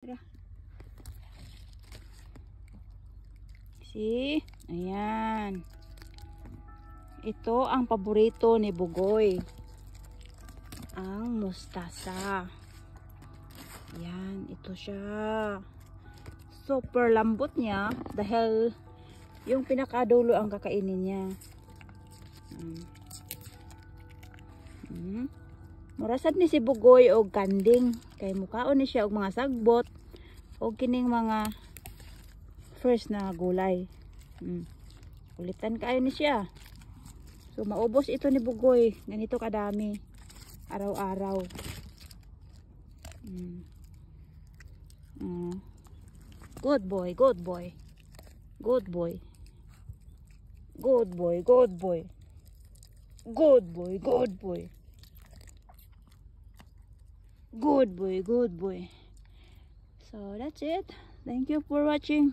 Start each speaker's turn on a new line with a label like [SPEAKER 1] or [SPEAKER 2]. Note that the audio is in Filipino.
[SPEAKER 1] Tara. See? Ayan. Ito ang paborito ni Bugoy. Ang mustasa. Ayan. Ito siya. Super lambot niya dahil yung pinakadulo ang kakainin niya.
[SPEAKER 2] Hmm. Hmm.
[SPEAKER 1] Murasad ni si Bugoy og kanding. Kay mukaon ni siya og mga sagbot. O kining mga first na gulay. Mm. Ulitan kayo ni siya. So maubos ito ni Bugoy. Ganito kadami.
[SPEAKER 2] Araw-araw. Mm. Mm. Good boy, good boy. Good boy. Good boy, good boy. Good boy, good boy. good boy good boy so that's it thank you for watching